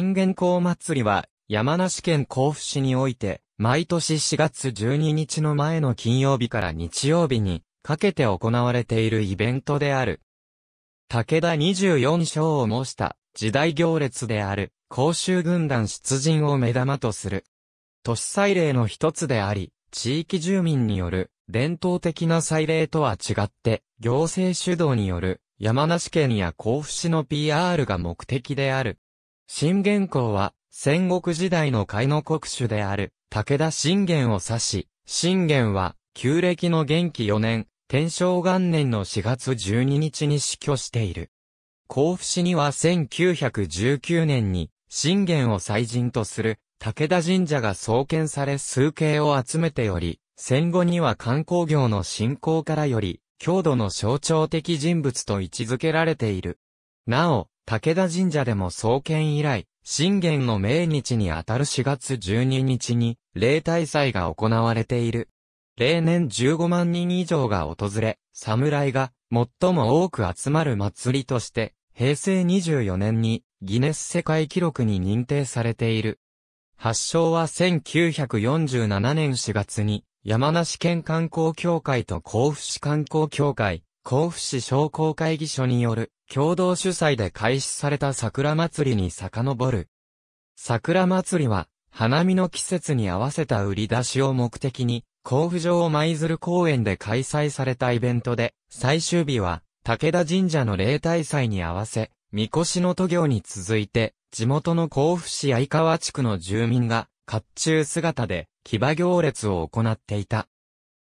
人間公祭りは、山梨県甲府市において、毎年4月12日の前の金曜日から日曜日に、かけて行われているイベントである。武田24章を模した、時代行列である、甲州軍団出陣を目玉とする。都市祭礼の一つであり、地域住民による、伝統的な祭礼とは違って、行政主導による、山梨県や甲府市の PR が目的である。信玄公は、戦国時代の甲斐の国主である、武田信玄を指し、信玄は、旧暦の元気4年、天正元年の4月12日に死去している。甲府市には1919年に、信玄を祭神とする、武田神社が創建され数形を集めており、戦後には観光業の振興からより、郷土の象徴的人物と位置づけられている。なお、武田神社でも創建以来、信玄の命日にあたる4月12日に、例大祭が行われている。例年15万人以上が訪れ、侍が最も多く集まる祭りとして、平成24年にギネス世界記録に認定されている。発祥は1947年4月に、山梨県観光協会と甲府市観光協会、甲府市商工会議所による共同主催で開始された桜祭りに遡る。桜祭りは、花見の季節に合わせた売り出しを目的に、甲府城舞鶴公園で開催されたイベントで、最終日は、武田神社の例大祭に合わせ、神輿の渡行に続いて、地元の甲府市相川地区の住民が、甲冑姿で、騎馬行列を行っていた。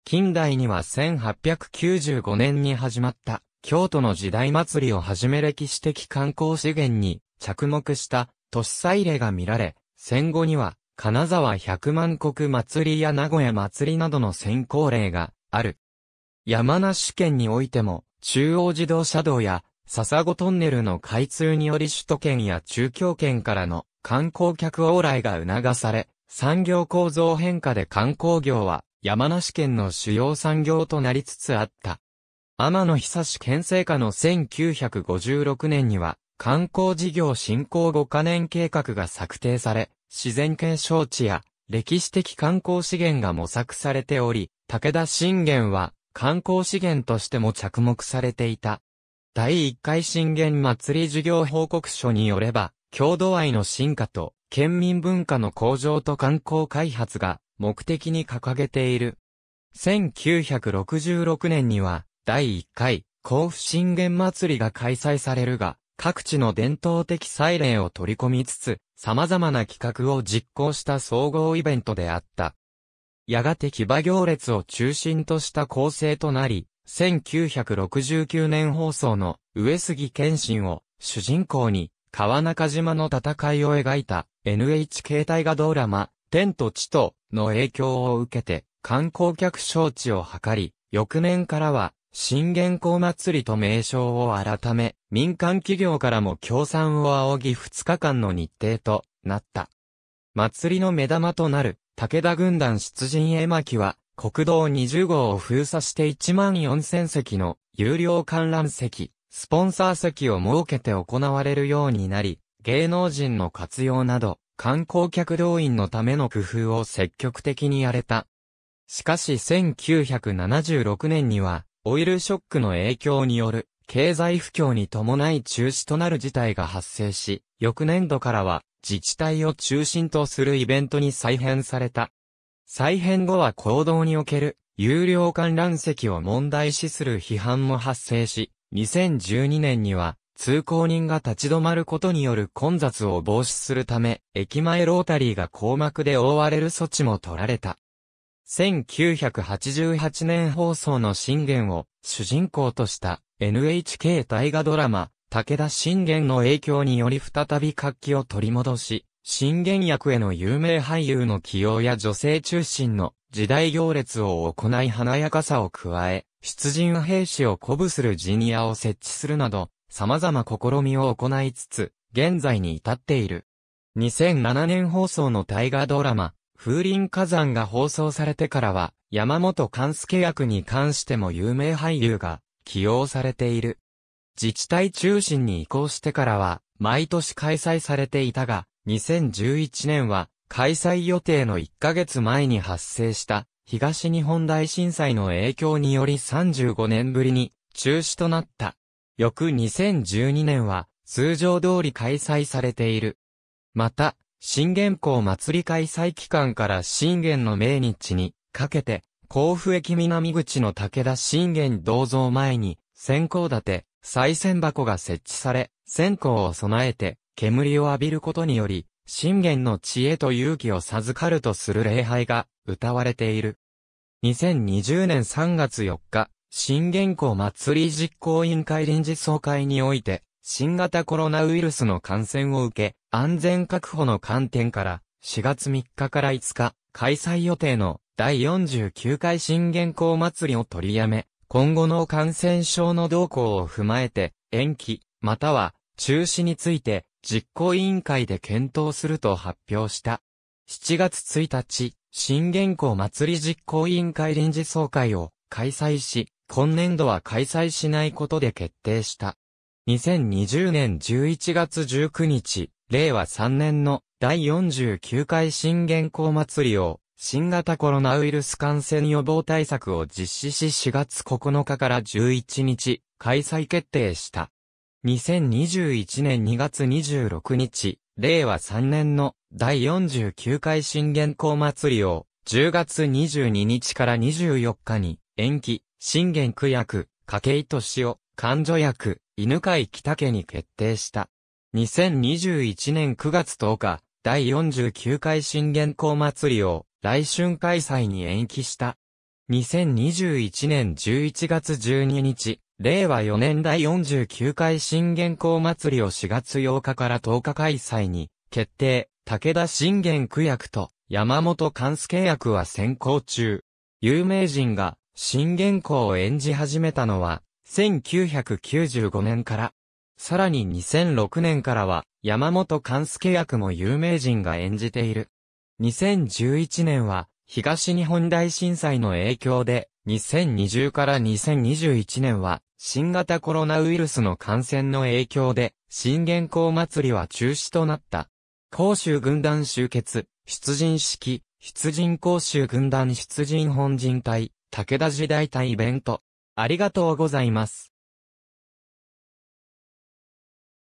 近代には1895年に始まった京都の時代祭りをはじめ歴史的観光資源に着目した都市祭礼が見られ、戦後には金沢百万石祭りや名古屋祭りなどの先行例がある。山梨県においても中央自動車道や笹子トンネルの開通により首都圏や中京圏からの観光客往来が促され、産業構造変化で観光業は山梨県の主要産業となりつつあった。天野久志県政下の1956年には、観光事業振興5カ年計画が策定され、自然検証地や歴史的観光資源が模索されており、武田信玄は観光資源としても着目されていた。第1回信玄祭り事業報告書によれば、郷土愛の進化と県民文化の向上と観光開発が目的に掲げている。1966年には第1回、甲府信玄祭りが開催されるが、各地の伝統的祭礼を取り込みつつ、様々な企画を実行した総合イベントであった。やがて騎馬行列を中心とした構成となり、1969年放送の上杉謙信を主人公に川中島の戦いを描いた NHK 大河ドラマ天と地との影響を受けて観光客招致を図り、翌年からは新元光祭りと名称を改め、民間企業からも協賛を仰ぎ2日間の日程となった。祭りの目玉となる、武田軍団出陣絵巻は、国道20号を封鎖して1万4000席の有料観覧席、スポンサー席を設けて行われるようになり、芸能人の活用など、観光客動員のための工夫を積極的にやれた。しかし1976年には、オイルショックの影響による経済不況に伴い中止となる事態が発生し、翌年度からは自治体を中心とするイベントに再編された。再編後は行動における有料観覧席を問題視する批判も発生し、2012年には通行人が立ち止まることによる混雑を防止するため、駅前ロータリーが硬膜で覆われる措置も取られた。1988年放送の信玄を主人公とした NHK 大河ドラマ、武田信玄の影響により再び活気を取り戻し、信玄役への有名俳優の起用や女性中心の時代行列を行い華やかさを加え、出陣兵士を鼓舞するジニアを設置するなど、様々試みを行いつつ、現在に至っている。2007年放送の大河ドラマ、風林火山が放送されてからは、山本勘助役に関しても有名俳優が起用されている。自治体中心に移行してからは、毎年開催されていたが、2011年は、開催予定の1ヶ月前に発生した、東日本大震災の影響により35年ぶりに、中止となった。翌2012年は、通常通り開催されている。また、信玄公祭り開催期間から信玄の命日にかけて、甲府駅南口の武田信玄銅像前に、線香立て、再銭箱が設置され、線香を備えて、煙を浴びることにより、信玄の知恵と勇気を授かるとする礼拝が歌われている。2020年3月4日、信玄公祭り実行委員会臨時総会において、新型コロナウイルスの感染を受け、安全確保の観点から、4月3日から5日、開催予定の第49回新元校祭りを取りやめ、今後の感染症の動向を踏まえて、延期、または中止について、実行委員会で検討すると発表した。7月1日、新元校祭り実行委員会臨時総会を開催し、今年度は開催しないことで決定した。2020年11月19日、令和3年の第49回新元号祭りを、新型コロナウイルス感染予防対策を実施し4月9日から11日、開催決定した。2021年2月26日、令和3年の第49回新元号祭りを、10月22日から24日に、延期、新元区役、筧敏夫、勘助役、犬飼北家に決定した。2021年9月10日、第49回新元校祭りを来春開催に延期した。2021年11月12日、令和4年第49回新元校祭りを4月8日から10日開催に決定、武田信玄区役と山本勘助役は先行中。有名人が新元校を演じ始めたのは1995年から、さらに2006年からは、山本勘介役も有名人が演じている。2011年は、東日本大震災の影響で、2020から2021年は、新型コロナウイルスの感染の影響で、新元校祭りは中止となった。甲州軍団集結、出陣式、出陣甲州軍団出陣本陣隊、武田時代隊イベント、ありがとうございます。